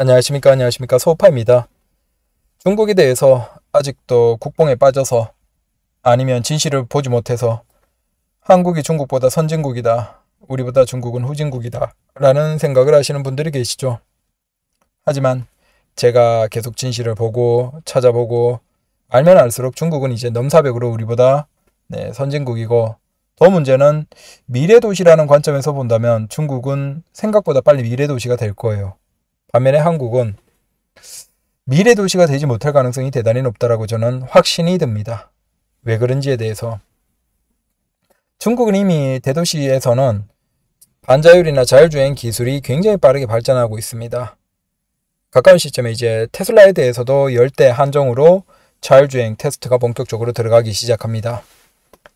안녕하십니까 안녕하십니까 소파입니다. 중국에 대해서 아직도 국뽕에 빠져서 아니면 진실을 보지 못해서 한국이 중국보다 선진국이다. 우리보다 중국은 후진국이다. 라는 생각을 하시는 분들이 계시죠. 하지만 제가 계속 진실을 보고 찾아보고 알면 알수록 중국은 이제 넘사벽으로 우리보다 네, 선진국이고 더 문제는 미래 도시라는 관점에서 본다면 중국은 생각보다 빨리 미래 도시가 될 거예요. 반면에 한국은 미래 도시가 되지 못할 가능성이 대단히 높다라고 저는 확신이 듭니다. 왜 그런지에 대해서 중국은 이미 대도시에서는 반자율이나 자율주행 기술이 굉장히 빠르게 발전하고 있습니다. 가까운 시점에 이제 테슬라에 대해서도 열대 한정으로 자율주행 테스트가 본격적으로 들어가기 시작합니다.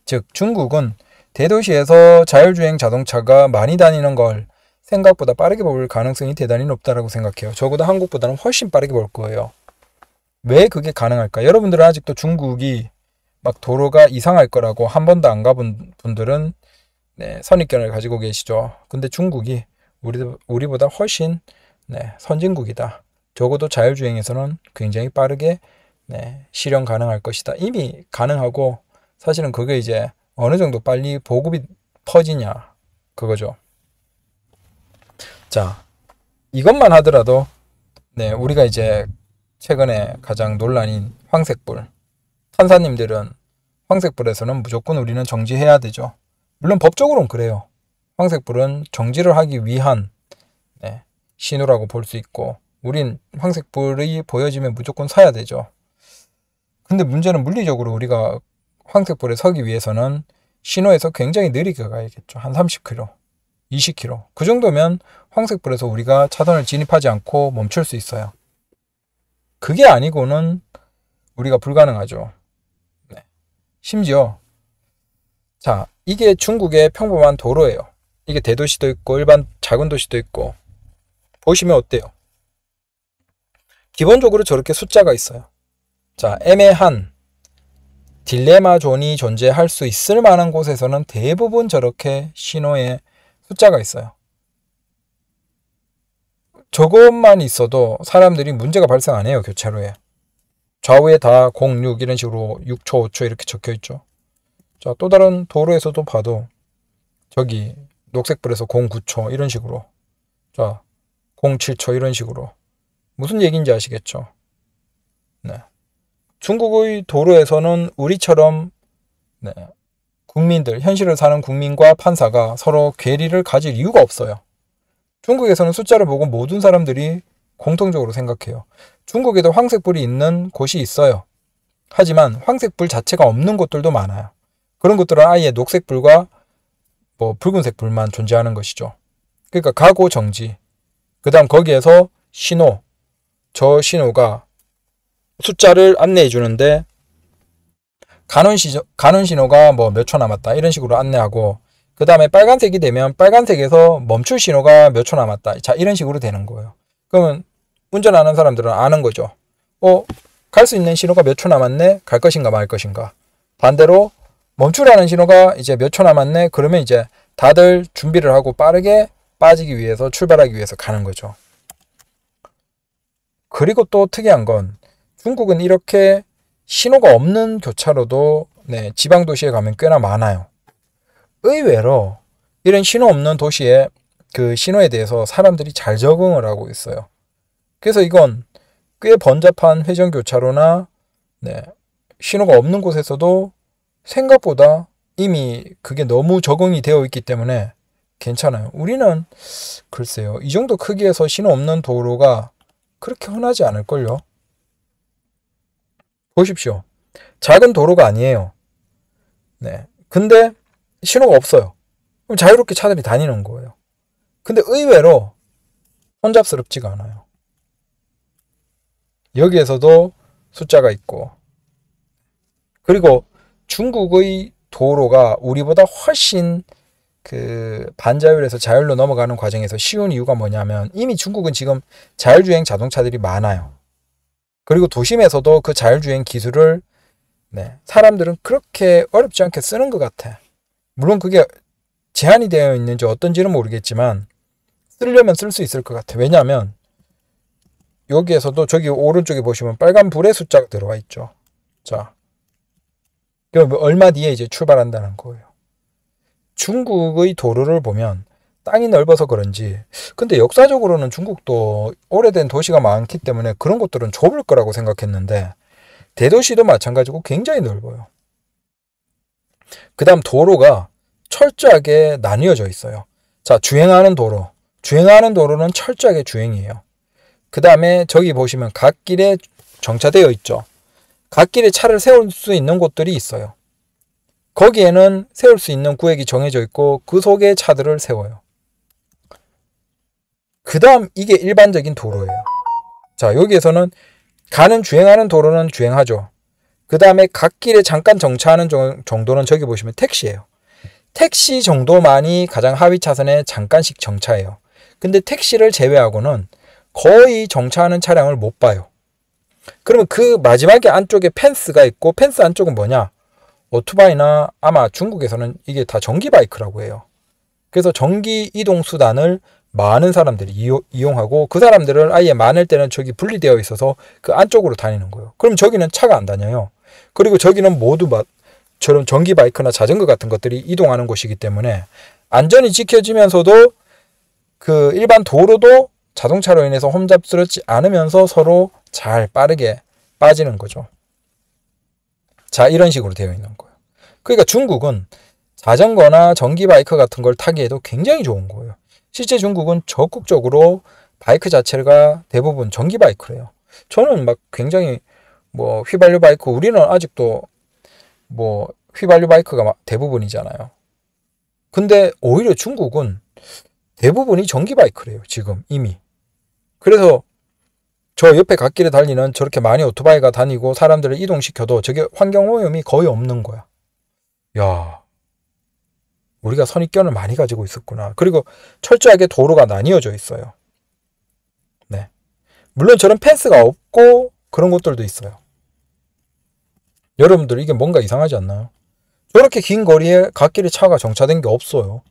즉 중국은 대도시에서 자율주행 자동차가 많이 다니는 걸 생각보다 빠르게 먹을 가능성이 대단히 높다라고 생각해요. 적어도 한국보다는 훨씬 빠르게 먹을 거예요. 왜 그게 가능할까? 여러분들은 아직도 중국이 막 도로가 이상할 거라고 한 번도 안 가본 분들은 네, 선입견을 가지고 계시죠. 근데 중국이 우리, 우리보다 훨씬 네, 선진국이다. 적어도 자율주행에서는 굉장히 빠르게 네, 실현 가능할 것이다. 이미 가능하고 사실은 그게 이제 어느 정도 빨리 보급이 퍼지냐 그거죠. 자, 이것만 하더라도 네, 우리가 이제 최근에 가장 논란인 황색불. 탄사님들은 황색불에서는 무조건 우리는 정지해야 되죠. 물론 법적으로는 그래요. 황색불은 정지를 하기 위한 네, 신호라고 볼 수 있고 우린 황색불이 보여지면 무조건 사야 되죠. 근데 문제는 물리적으로 우리가 황색불에 서기 위해서는 신호에서 굉장히 느리게 가야겠죠. 한 30km, 20km. 그 정도면 황색불에서 우리가 차선을 진입하지 않고 멈출 수 있어요. 그게 아니고는 우리가 불가능하죠. 네. 심지어 자 이게 중국의 평범한 도로예요. 이게 대도시도 있고 일반 작은 도시도 있고 보시면 어때요? 기본적으로 저렇게 숫자가 있어요. 자 애매한 딜레마 존이 존재할 수 있을 만한 곳에서는 대부분 저렇게 신호에 숫자가 있어요. 저것만 있어도 사람들이 문제가 발생 안 해요. 교차로에. 좌우에 다 06 이런 식으로 6초, 5초 이렇게 적혀 있죠. 자, 또 다른 도로에서도 봐도 저기 녹색불에서 09초 이런 식으로 자, 07초 이런 식으로 무슨 얘기인지 아시겠죠? 네. 중국의 도로에서는 우리처럼 네, 국민들, 현실을 사는 국민과 판사가 서로 괴리를 가질 이유가 없어요. 중국에서는 숫자를 보고 모든 사람들이 공통적으로 생각해요. 중국에도 황색불이 있는 곳이 있어요. 하지만 황색불 자체가 없는 곳들도 많아요. 그런 곳들은 아예 녹색불과 뭐 붉은색불만 존재하는 것이죠. 그러니까 가고 정지. 그다음 거기에서 신호. 저 신호가 숫자를 안내해 주는데 간원 간원 신호가 뭐 몇 초 남았다 이런 식으로 안내하고 그 다음에 빨간색이 되면 빨간색에서 멈출 신호가 몇 초 남았다. 자 이런 식으로 되는 거예요. 그러면 운전하는 사람들은 아는 거죠. 어? 갈 수 있는 신호가 몇 초 남았네? 갈 것인가 말 것인가? 반대로 멈추라는 신호가 이제 몇 초 남았네? 그러면 이제 다들 준비를 하고 빠르게 빠지기 위해서 출발하기 위해서 가는 거죠. 그리고 또 특이한 건 중국은 이렇게 신호가 없는 교차로도 네, 지방 도시에 가면 꽤나 많아요. 의외로 이런 신호 없는 도시에 그 신호에 대해서 사람들이 잘 적응을 하고 있어요. 그래서 이건 꽤 번잡한 회전 교차로나 네, 신호가 없는 곳에서도 생각보다 이미 그게 너무 적응이 되어 있기 때문에 괜찮아요. 우리는 글쎄요. 이 정도 크기에서 신호 없는 도로가 그렇게 흔하지 않을걸요. 보십시오. 작은 도로가 아니에요. 네. 근데 신호가 없어요. 그럼 자유롭게 차들이 다니는 거예요. 근데 의외로 혼잡스럽지가 않아요. 여기에서도 숫자가 있고 그리고 중국의 도로가 우리보다 훨씬 그 반자율에서 자율로 넘어가는 과정에서 쉬운 이유가 뭐냐면 이미 중국은 지금 자율주행 자동차들이 많아요. 그리고 도심에서도 그 자율주행 기술을 네, 사람들은 그렇게 어렵지 않게 쓰는 것 같아. 물론 그게 제한이 되어 있는지 어떤지는 모르겠지만 쓰려면 쓸 수 있을 것 같아요. 왜냐하면 여기에서도 저기 오른쪽에 보시면 빨간 불의 숫자가 들어와 있죠. 자, 그럼 얼마 뒤에 이제 출발한다는 거예요. 중국의 도로를 보면 땅이 넓어서 그런지 근데 역사적으로는 중국도 오래된 도시가 많기 때문에 그런 곳들은 좁을 거라고 생각했는데 대도시도 마찬가지고 굉장히 넓어요. 그 다음 도로가 철저하게 나뉘어져 있어요. 자, 주행하는 도로. 주행하는 도로는 철저하게 주행이에요. 그 다음에 저기 보시면 갓길에 정차되어 있죠. 갓길에 차를 세울 수 있는 곳들이 있어요. 거기에는 세울 수 있는 구획이 정해져 있고 그 속에 차들을 세워요. 그 다음 이게 일반적인 도로예요. 자 여기에서는 가는 주행하는 도로는 주행하죠. 그 다음에 갓길에 잠깐 정차하는 정도는 저기 보시면 택시예요. 택시 정도만이 가장 하위 차선에 잠깐씩 정차해요. 근데 택시를 제외하고는 거의 정차하는 차량을 못 봐요. 그러면 그 마지막에 안쪽에 펜스가 있고 펜스 안쪽은 뭐냐? 오토바이나 아마 중국에서는 이게 다 전기 바이크라고 해요. 그래서 전기 이동 수단을 많은 사람들이 이용, 하고그 사람들은 아예 많을 때는 저기 분리되어 있어서 그 안쪽으로 다니는 거예요. 그럼 저기는 차가 안 다녀요. 그리고 저기는 모두 막 저런 전기 바이크나 자전거 같은 것들이 이동하는 곳이기 때문에 안전이 지켜지면서도 그 일반 도로도 자동차로 인해서 혼잡스럽지 않으면서 서로 잘 빠르게 빠지는 거죠. 자, 이런 식으로 되어 있는 거예요. 그러니까 중국은 자전거나 전기 바이크 같은 걸 타기에도 굉장히 좋은 거예요. 실제 중국은 적극적으로 바이크 자체가 대부분 전기 바이크래요. 저는 막 굉장히 뭐 휘발유 바이크 우리는 아직도 뭐 휘발유 바이크가 막 대부분이잖아요. 근데 오히려 중국은 대부분이 전기 바이크래요. 지금 이미. 그래서 저 옆에 갓길에 달리는 저렇게 많이 오토바이가 다니고 사람들을 이동시켜도 저게 환경오염이 거의 없는 거야. 야, 우리가 선입견을 많이 가지고 있었구나. 그리고 철저하게 도로가 나뉘어져 있어요. 네. 물론 저런 펜스가 없고 그런 것들도 있어요. 여러분들 이게 뭔가 이상하지 않나요? 저렇게 긴 거리에 갓길에 차가 정차된 게 없어요.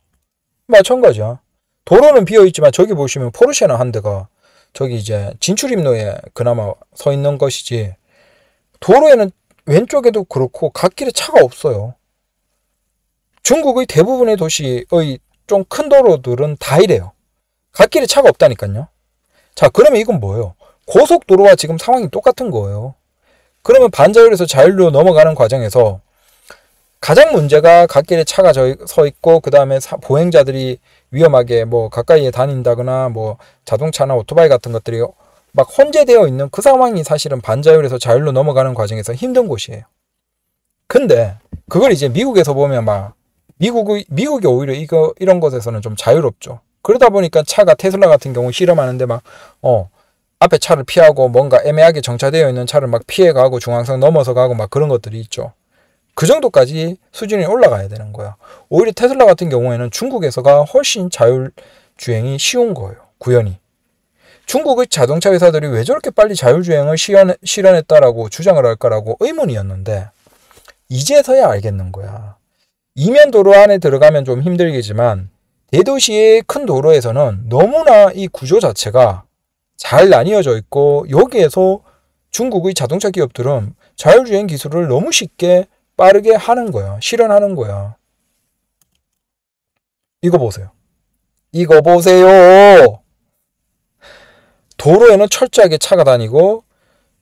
마찬가지야. 도로는 비어있지만 저기 보시면 포르쉐나 한 대가 저기 이제 진출입로에 그나마 서 있는 것이지 도로에는 왼쪽에도 그렇고 갓길에 차가 없어요. 중국의 대부분의 도시의 좀 큰 도로들은 다 이래요. 갓길에 차가 없다니까요. 자, 그러면 이건 뭐예요? 고속도로와 지금 상황이 똑같은 거예요. 그러면 반자율에서 자율로 넘어가는 과정에서 가장 문제가 갓길에 차가 서 있고 그 다음에 보행자들이 위험하게 뭐 가까이에 다닌다거나 뭐 자동차나 오토바이 같은 것들이 막 혼재되어 있는 그 상황이 사실은 반자율에서 자율로 넘어가는 과정에서 힘든 곳이에요. 근데 그걸 이제 미국에서 보면 막 미국이 미국이 오히려 이거 이런 것에서는 좀 자유롭죠. 그러다 보니까 차가 테슬라 같은 경우 실험하는데 막 어 앞에 차를 피하고 뭔가 애매하게 정차되어 있는 차를 막 피해가고 중앙선 넘어서 가고 막 그런 것들이 있죠. 그 정도까지 수준이 올라가야 되는 거야. 오히려 테슬라 같은 경우에는 중국에서가 훨씬 자율주행이 쉬운 거예요. 구현이. 중국의 자동차 회사들이 왜 저렇게 빨리 자율주행을 실현했다라고 주장을 할까라고 의문이었는데 이제서야 알겠는 거야. 이면 도로 안에 들어가면 좀 힘들겠지만 대도시의 큰 도로에서는 너무나 이 구조 자체가 잘 나뉘어져 있고 여기에서 중국의 자동차 기업들은 자율주행 기술을 너무 쉽게 빠르게 하는 거야. 실현하는 거야. 이거 보세요. 이거 보세요. 도로에는 철저하게 차가 다니고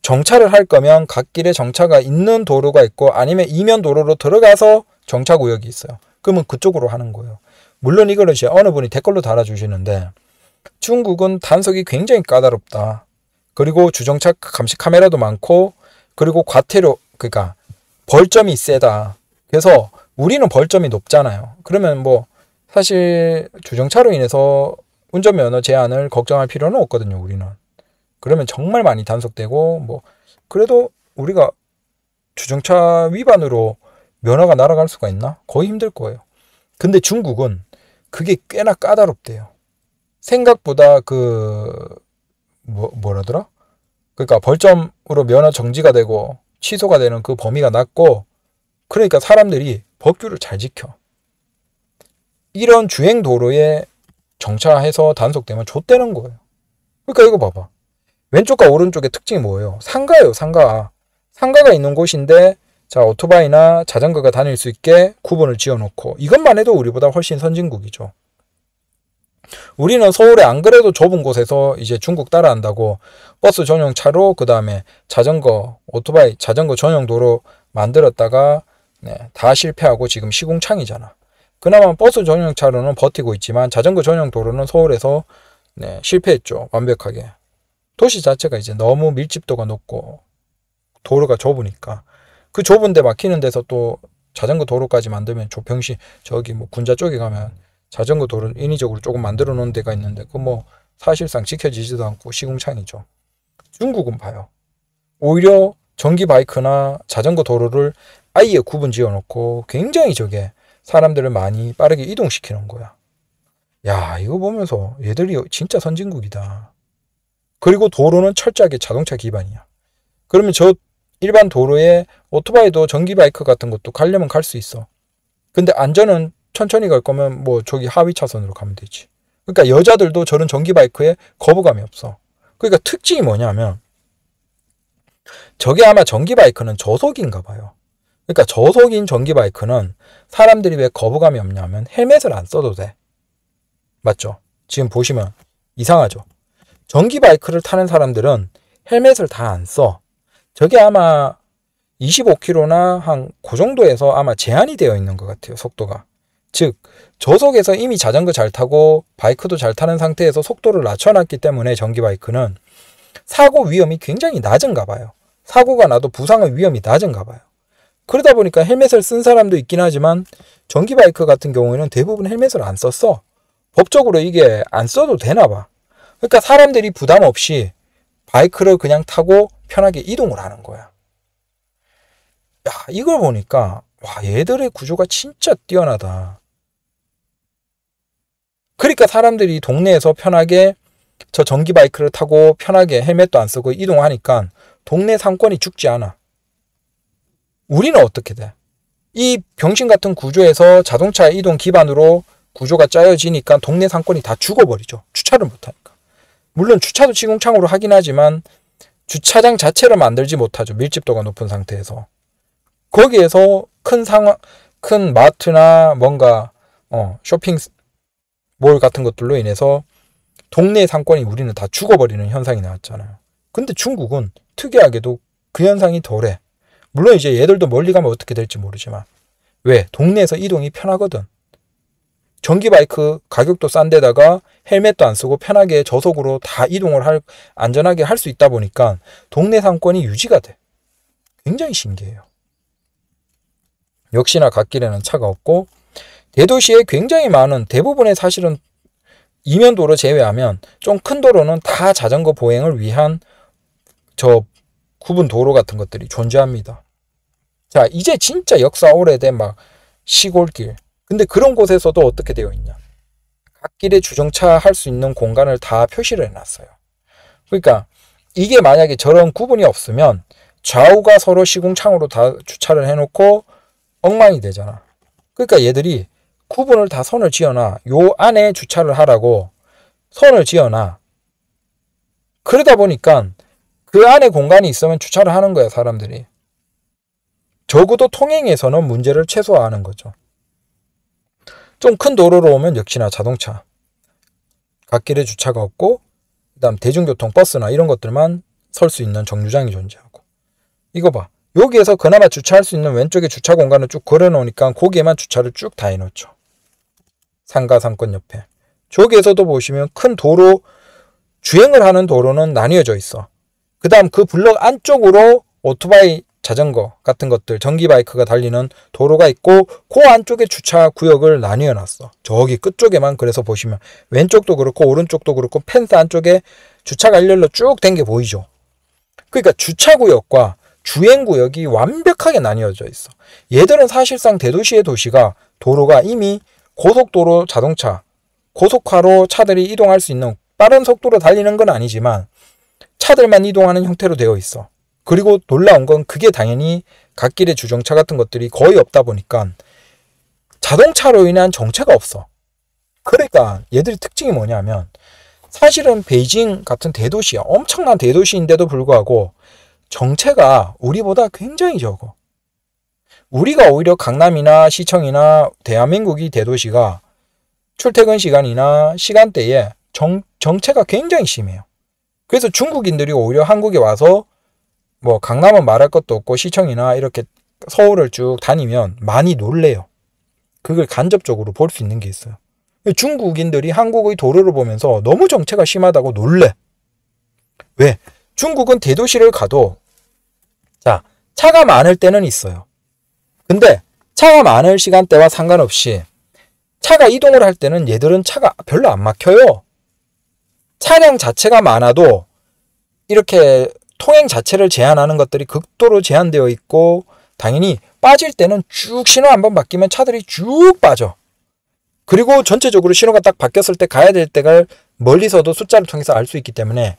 정차를 할 거면 갓길에 정차가 있는 도로가 있고 아니면 이면 도로로 들어가서 정차구역이 있어요. 그러면 그쪽으로 하는 거예요. 물론 이걸 이제 어느 분이 댓글로 달아주시는데 중국은 단속이 굉장히 까다롭다. 그리고 주정차 감시 카메라도 많고 그리고 과태료 그러니까 벌점이 세다. 그래서 우리는 벌점이 높잖아요. 그러면 뭐 사실 주정차로 인해서 운전면허 제한을 걱정할 필요는 없거든요. 우리는 그러면 정말 많이 단속되고 뭐 그래도 우리가 주정차 위반으로 면허가 날아갈 수가 있나? 거의 힘들 거예요. 근데 중국은 그게 꽤나 까다롭대요. 생각보다 그, 뭐, 뭐라더라? 그러니까 벌점으로 면허 정지가 되고 취소가 되는 그 범위가 낮고 그러니까 사람들이 법규를 잘 지켜. 이런 주행 도로에 정차해서 단속되면 좆되는 거예요. 그러니까 이거 봐봐. 왼쪽과 오른쪽의 특징이 뭐예요? 상가예요, 상가. 상가가 있는 곳인데 자, 오토바이나 자전거가 다닐 수 있게 구분을 지어 놓고 이것만 해도 우리보다 훨씬 선진국이죠. 우리는 서울에 안 그래도 좁은 곳에서 이제 중국 따라한다고 버스 전용 차로 그다음에 자전거, 오토바이, 자전거 전용 도로 만들었다가 네, 다 실패하고 지금 시공창이잖아 그나마 버스 전용 차로는 버티고 있지만 자전거 전용 도로는 서울에서 네, 실패했죠. 완벽하게. 도시 자체가 이제 너무 밀집도가 높고 도로가 좁으니까 그 좁은 데 막히는 데서 또 자전거 도로까지 만들면 조평시 저기 뭐 군자 쪽에 가면 자전거 도로 인위적으로 조금 만들어 놓은 데가 있는데 그 뭐 사실상 지켜지지도 않고 시궁창이죠. 중국은 봐요. 오히려 전기 바이크나 자전거 도로를 아예 구분 지어 놓고 굉장히 저게 사람들을 많이 빠르게 이동시키는 거야. 야, 이거 보면서 얘들이 진짜 선진국이다. 그리고 도로는 철저하게 자동차 기반이야. 그러면 저 일반 도로에 오토바이도 전기 바이크 같은 것도 가려면 갈 수 있어. 근데 안전은 천천히 갈 거면 뭐 저기 하위 차선으로 가면 되지. 그러니까 여자들도 저런 전기 바이크에 거부감이 없어. 그러니까 특징이 뭐냐면 저게 아마 전기 바이크는 저속인가 봐요. 그러니까 저속인 전기 바이크는 사람들이 왜 거부감이 없냐면 헬멧을 안 써도 돼. 맞죠? 지금 보시면 이상하죠? 전기 바이크를 타는 사람들은 헬멧을 다 안 써. 저게 아마 25km나 한 그 정도에서 아마 제한이 되어 있는 것 같아요. 속도가. 즉 저속에서 이미 자전거 잘 타고 바이크도 잘 타는 상태에서 속도를 낮춰놨기 때문에 전기 바이크는 사고 위험이 굉장히 낮은가 봐요. 사고가 나도 부상의 위험이 낮은가 봐요. 그러다 보니까 헬멧을 쓴 사람도 있긴 하지만 전기 바이크 같은 경우에는 대부분 헬멧을 안 썼어. 법적으로 이게 안 써도 되나 봐. 그러니까 사람들이 부담 없이 바이크를 그냥 타고 편하게 이동을 하는 거야. 야, 이걸 보니까 와, 얘들의 구조가 진짜 뛰어나다. 그러니까 사람들이 동네에서 편하게 저 전기 바이크를 타고 편하게 헬멧도 안 쓰고 이동하니까 동네 상권이 죽지 않아. 우리는 어떻게 돼? 이 병신 같은 구조에서 자동차 이동 기반으로 구조가 짜여지니까 동네 상권이 다 죽어버리죠. 주차를 못하니까. 물론 주차도 시공창으로 하긴 하지만 주차장 자체를 만들지 못하죠. 밀집도가 높은 상태에서. 거기에서 큰 상황, 큰 마트나 뭔가, 어, 쇼핑, 몰 같은 것들로 인해서 동네 상권이 우리는 다 죽어버리는 현상이 나왔잖아요. 근데 중국은 특이하게도 그 현상이 덜해. 물론 이제 얘들도 멀리 가면 어떻게 될지 모르지만. 왜? 동네에서 이동이 편하거든. 전기 바이크 가격도 싼데다가 헬멧도 안 쓰고 편하게 저속으로 다 이동을 할 안전하게 할 수 있다 보니까 동네 상권이 유지가 돼. 굉장히 신기해요. 역시나 갓길에는 차가 없고 대도시에 굉장히 많은 대부분의 사실은 이면도로 제외하면 좀 큰 도로는 다 자전거 보행을 위한 저 구분 도로 같은 것들이 존재합니다. 자, 이제 진짜 역사 오래된 막 시골길, 근데 그런 곳에서도 어떻게 되어 있냐? 갓길에 주정차할 수 있는 공간을 다 표시를 해놨어요. 그러니까 이게 만약에 저런 구분이 없으면 좌우가 서로 시공창으로 다 주차를 해놓고 엉망이 되잖아. 그러니까 얘들이 구분을 다 선을 지어놔. 요 안에 주차를 하라고 선을 지어놔. 그러다 보니까 그 안에 공간이 있으면 주차를 하는 거야, 사람들이. 적어도 통행에서는 문제를 최소화하는 거죠. 좀큰 도로로 오면 역시나 자동차. 갓길에 주차가 없고 그다음 대중교통 버스나 이런 것들만 설 수 있는 정류장이 존재하고 이거 봐. 여기에서 그나마 주차할 수 있는 왼쪽에 주차 공간을 쭉 걸어놓으니까 거기에만 주차를 쭉 다 해놓죠. 상가 상권 옆에. 저기에서도 보시면 큰 도로 주행을 하는 도로는 나뉘어져 있어. 그 다음 그 블럭 안쪽으로 오토바이 자전거 같은 것들, 전기 바이크가 달리는 도로가 있고 그 안쪽에 주차 구역을 나뉘어 놨어. 저기 끝쪽에만 그래서 보시면 왼쪽도 그렇고 오른쪽도 그렇고 펜스 안쪽에 주차관련렬로쭉 된 게 보이죠. 그러니까 주차 구역과 주행 구역이 완벽하게 나뉘어져 있어. 얘들은 사실상 대도시의 도시가 도로가 이미 고속도로 자동차, 고속화로 차들이 이동할 수 있는 빠른 속도로 달리는 건 아니지만 차들만 이동하는 형태로 되어 있어. 그리고 놀라운 건 그게 당연히 갓길의 주정차 같은 것들이 거의 없다 보니까 자동차로 인한 정체가 없어. 그러니까 얘들의 특징이 뭐냐면 사실은 베이징 같은 대도시야. 엄청난 대도시인데도 불구하고 정체가 우리보다 굉장히 적어. 우리가 오히려 강남이나 시청이나 대한민국이 대도시가 출퇴근 시간이나 시간대에 정, 정체가 굉장히 심해요. 그래서 중국인들이 오히려 한국에 와서 뭐 강남은 말할 것도 없고 시청이나 이렇게 서울을 쭉 다니면 많이 놀래요. 그걸 간접적으로 볼 수 있는 게 있어요. 중국인들이 한국의 도로를 보면서 너무 정체가 심하다고 놀래. 왜? 중국은 대도시를 가도 자 차가 많을 때는 있어요. 근데 차가 많을 시간대와 상관없이 차가 이동을 할 때는 얘들은 차가 별로 안 막혀요. 차량 자체가 많아도 이렇게 통행 자체를 제한하는 것들이 극도로 제한되어 있고 당연히 빠질 때는 쭉 신호 한번 바뀌면 차들이 쭉 빠져. 그리고 전체적으로 신호가 딱 바뀌었을 때 가야 될 때가 멀리서도 숫자를 통해서 알 수 있기 때문에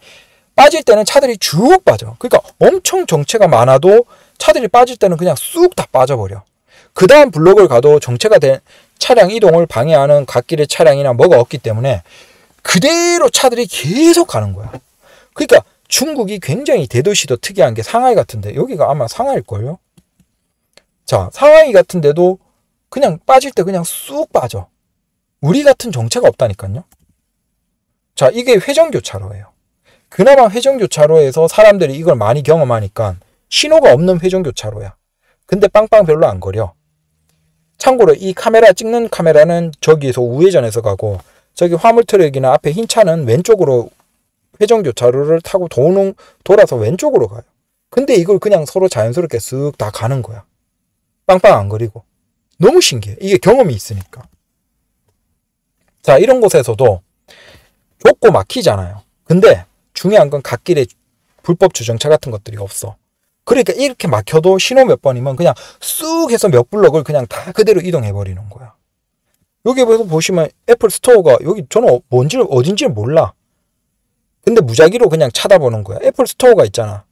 빠질 때는 차들이 쭉 빠져. 그러니까 엄청 정체가 많아도 차들이 빠질 때는 그냥 쑥 다 빠져버려. 그 다음 블록을 가도 정체가 된 차량 이동을 방해하는 갓길의 차량이나 뭐가 없기 때문에 그대로 차들이 계속 가는 거야. 그러니까 중국이 굉장히 대도시도 특이한 게 상하이 같은데 여기가 아마 상하이일걸요? 자 상하이 같은데도 그냥 빠질 때 그냥 쑥 빠져. 우리 같은 정체가 없다니까요. 자 이게 회전교차로예요. 그나마 회전교차로에서 사람들이 이걸 많이 경험하니까 신호가 없는 회전교차로야. 근데 빵빵 별로 안 거려. 참고로 이 카메라 찍는 카메라는 저기에서 우회전해서 가고 저기 화물 트럭이나 앞에 흰 차는 왼쪽으로 회전교차로를 타고 도는, 돌아서 왼쪽으로 가요. 근데 이걸 그냥 서로 자연스럽게 쓱 다 가는 거야. 빵빵 안 거리고. 너무 신기해. 이게 경험이 있으니까. 자, 이런 곳에서도 좁고 막히잖아요. 근데 중요한 건 갓길에 불법 주정차 같은 것들이 없어. 그러니까 이렇게 막혀도 신호 몇 번이면 그냥 쑥 해서 몇 블럭을 그냥 다 그대로 이동해버리는 거야. 여기 보시면 애플 스토어가 여기 저는 어, 뭔지 어딘지 몰라. 근데 무작위로 그냥 찾아보는 거야. 애플 스토어가 있잖아.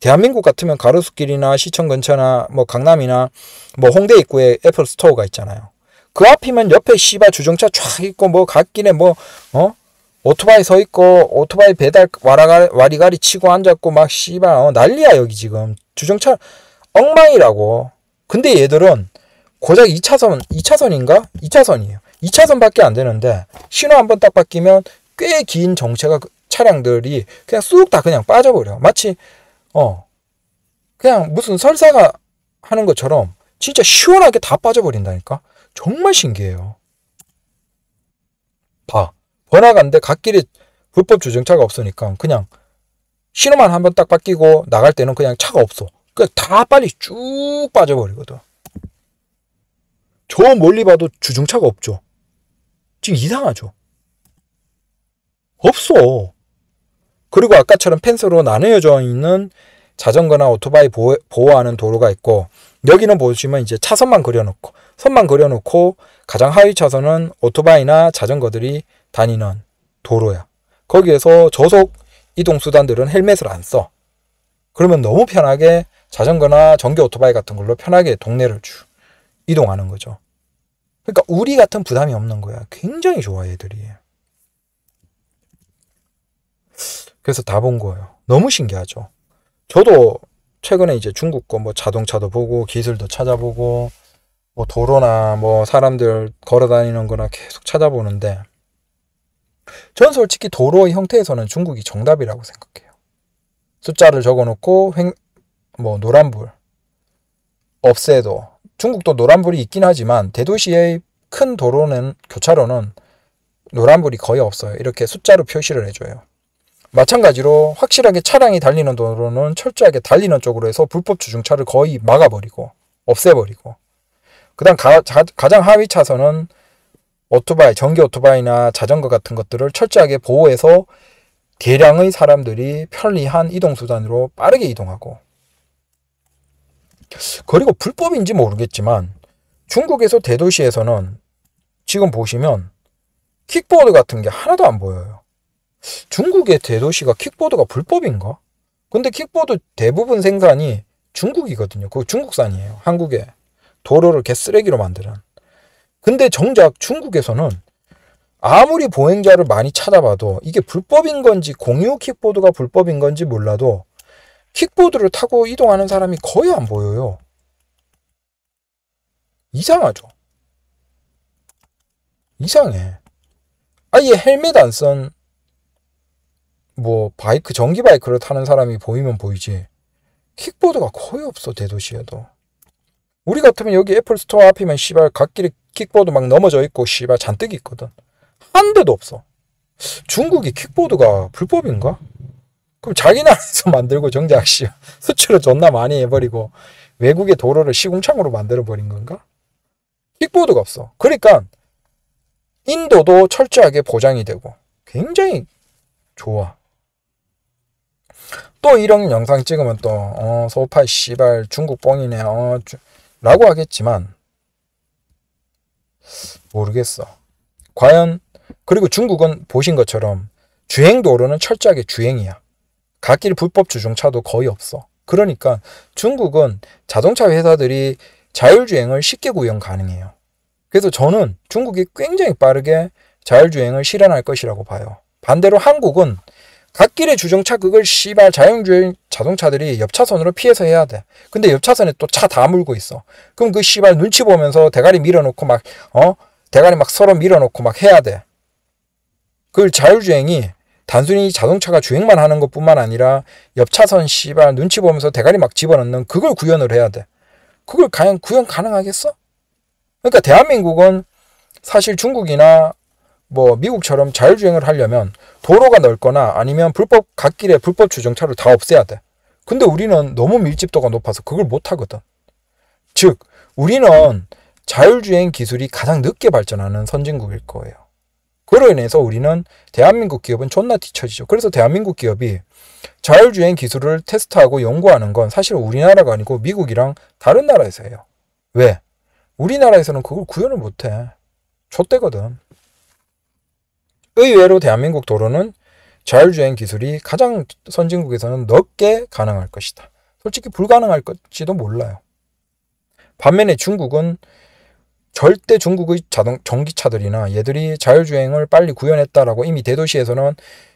대한민국 같으면 가로수길이나 시청 근처나 뭐 강남이나 뭐 홍대 입구에 애플 스토어가 있잖아요. 그 앞이면 옆에 씨바 주정차 쫙 있고 뭐 갓길에 뭐 어? 오토바이 서 있고 오토바이 배달 와라가 와리가리 치고 앉았고 막 씨바 어, 난리야 여기 지금 주정차 엉망이라고. 근데 얘들은 고작 2차선 2차선인가? 2차선이에요. 2차선밖에 안 되는데 신호 한번 딱 바뀌면 꽤 긴 정체가 그 차량들이 그냥 쑥 다 그냥 빠져버려. 마치 어 그냥 무슨 설사가 하는 것처럼 진짜 시원하게 다 빠져버린다니까. 정말 신기해요. 봐. 번화가인데 갓길에 불법 주정차가 없으니까 그냥 신호만 한번 딱 바뀌고 나갈 때는 그냥 차가 없어. 그다 빨리 쭉 빠져버리거든. 저 멀리 봐도 주정차가 없죠. 지금 이상하죠. 없어. 그리고 아까처럼 펜스로 나누어져 있는 자전거나 오토바이 보호, 보호하는 도로가 있고 여기는 보시면 이제 차선만 그려놓고 선만 그려놓고 가장 하위 차선은 오토바이나 자전거들이 다니는 도로야. 거기에서 저속 이동 수단들은 헬멧을 안 써. 그러면 너무 편하게 자전거나 전기 오토바이 같은 걸로 편하게 동네를 주 이동하는 거죠. 그러니까 우리 같은 부담이 없는 거야. 굉장히 좋아 얘들이. 그래서 다 본 거예요. 너무 신기하죠. 저도 최근에 이제 중국 거 뭐 자동차도 보고 기술도 찾아보고 뭐 도로나 뭐 사람들 걸어 다니는 거나 계속 찾아보는데 전 솔직히 도로의 형태에서는 중국이 정답이라고 생각해요. 숫자를 적어 놓고 횡 뭐 노란불 없애도 중국도 노란불이 있긴 하지만 대도시의 큰 도로는 교차로는 노란불이 거의 없어요. 이렇게 숫자로 표시를 해줘요. 마찬가지로 확실하게 차량이 달리는 도로는 철저하게 달리는 쪽으로 해서 불법 주중차를 거의 막아버리고 없애버리고 그 다음 가장 하위 차선은 오토바이, 전기 오토바이나 자전거 같은 것들을 철저하게 보호해서 대량의 사람들이 편리한 이동수단으로 빠르게 이동하고 그리고 불법인지 모르겠지만 중국에서 대도시에서는 지금 보시면 킥보드 같은 게 하나도 안 보여요. 중국의 대도시가 킥보드가 불법인가? 근데 킥보드 대부분 생산이 중국이거든요. 그 중국산이에요. 한국에. 도로를 개쓰레기로 만드는. 근데 정작 중국에서는 아무리 보행자를 많이 찾아봐도 이게 불법인 건지 공유 킥보드가 불법인 건지 몰라도 킥보드를 타고 이동하는 사람이 거의 안 보여요. 이상하죠. 이상해. 아예 헬멧 안쓴 뭐 바이크 전기 바이크를 타는 사람이 보이면 보이지 킥보드가 거의 없어 대도시에도 우리 같으면 여기 애플스토어 앞이면 씨발 갓길에 킥보드 막 넘어져 있고 씨발 잔뜩 있거든 한 대도 없어 중국이 킥보드가 불법인가? 그럼 자기 나라에서 만들고 정작 씨 수출을 존나 많이 해버리고 외국의 도로를 시궁창으로 만들어버린 건가? 킥보드가 없어 그러니까 인도도 철저하게 보장이 되고 굉장히 좋아. 또 이런 영상 찍으면 또 어, 소파 씨발 중국 뽕이네 어, 주, 라고 하겠지만 모르겠어. 과연 그리고 중국은 보신 것처럼 주행도로는 철저하게 주행이야. 갓길 불법 주중차도 거의 없어. 그러니까 중국은 자동차 회사들이 자율주행을 쉽게 구현 가능해요. 그래서 저는 중국이 굉장히 빠르게 자율주행을 실현할 것이라고 봐요. 반대로 한국은 갓길에주정차 그걸 씨발 자영주행 자동차들이 옆차선으로 피해서 해야 돼. 근데 옆차선에 또 차 다 물고 있어. 그럼 그 씨발 눈치 보면서 대가리 밀어놓고 막, 어? 대가리 막 서로 밀어놓고 막 해야 돼. 그걸 자율주행이 단순히 자동차가 주행만 하는 것 뿐만 아니라 옆차선 씨발 눈치 보면서 대가리 막 집어넣는 그걸 구현을 해야 돼. 그걸 과연 구현 가능하겠어? 그러니까 대한민국은 사실 중국이나 뭐 미국처럼 자율주행을 하려면 도로가 넓거나 아니면 불법 갓길에 불법 주정차를 다 없애야 돼. 근데 우리는 너무 밀집도가 높아서 그걸 못 하거든. 즉 우리는 자율주행 기술이 가장 늦게 발전하는 선진국일 거예요. 그로 인해서 우리는 대한민국 기업은 존나 뒤처지죠. 그래서 대한민국 기업이 자율주행 기술을 테스트하고 연구하는 건 사실 우리나라가 아니고 미국이랑 다른 나라에서 해요. 왜? 우리나라에서는 그걸 구현을 못해. 좆대거든. 의외로 대한민국 도로는 자율주행 기술이 가장 선진국에서는 넓게 가능할 것이다. 솔직히 불가능할 것지도 몰라요. 반면에 중국은 절대 중국의 자동 전기차들이나 얘들이 자율주행을 빨리 구현했다라고 이미 대도시에서는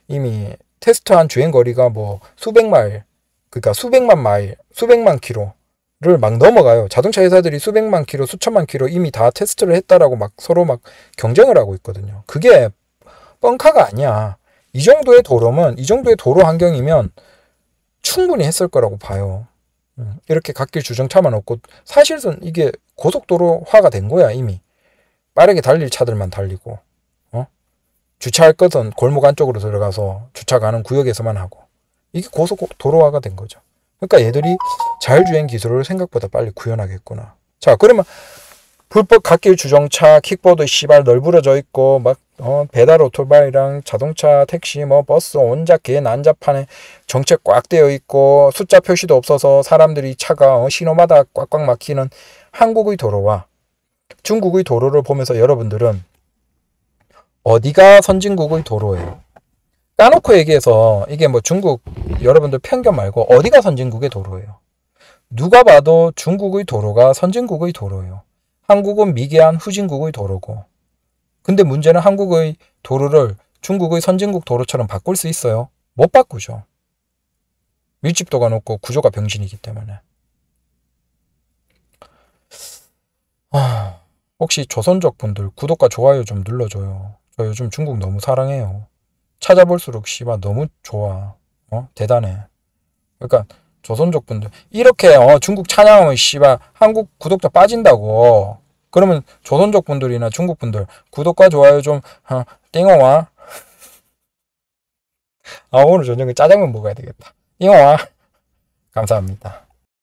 이미 테스트한 주행 거리가 뭐 수백 마일, 그러니까 수백만 마일, 수백만 키로를 막 넘어가요. 자동차 회사들이 수백만 키로, 수천만 키로 이미 다 테스트를 했다라고 막 서로 막 경쟁을 하고 있거든요. 그게 뻥카가 아니야. 이 정도의 도로면 이 정도의 도로 환경이면 충분히 했을 거라고 봐요. 음, 이렇게 갓길 주정 차만 없고 사실은 이게 고속도로화가 된 거야 이미 빠르게 달릴 차들만 달리고 어? 주차할 것은 골목 안쪽으로 들어가서 주차 가는 구역에서만 하고 이게 고속도로화가 된 거죠. 그러니까 얘들이 자율주행 기술을 생각보다 빨리 구현하겠구나. 자 그러면 불법 갓길 주정차 킥보드 시발 널브러져 있고 막 어, 배달 오토바이랑 자동차, 택시, 뭐 버스 온자개난잡판에 정체 꽉 되어 있고 숫자 표시도 없어서 사람들이 차가 어, 신호마다 꽉꽉 막히는 한국의 도로와 중국의 도로를 보면서 여러분들은 어디가 선진국의 도로예요? 까놓고 얘기해서 이게 뭐 중국 여러분들 편견 말고 어디가 선진국의 도로예요? 누가 봐도 중국의 도로가 선진국의 도로예요. 한국은 미개한 후진국의 도로고 근데 문제는 한국의 도로를 중국의 선진국 도로처럼 바꿀 수 있어요? 못 바꾸죠. 밀집도가 높고 구조가 병신이기 때문에. 아, 혹시 조선족 분들 구독과 좋아요 좀 눌러줘요. 저 요즘 중국 너무 사랑해요. 찾아볼수록 씨바 너무 좋아. 어? 대단해. 그러니까 조선족 분들 이렇게 어, 중국 찬양하면 씨바 한국 구독자 빠진다고 그러면 조선족 분들이나 중국 분들 구독과 좋아요 좀 어, 띵어와 아 오늘 저녁에 짜장면 먹어야 되겠다 띵어와 감사합니다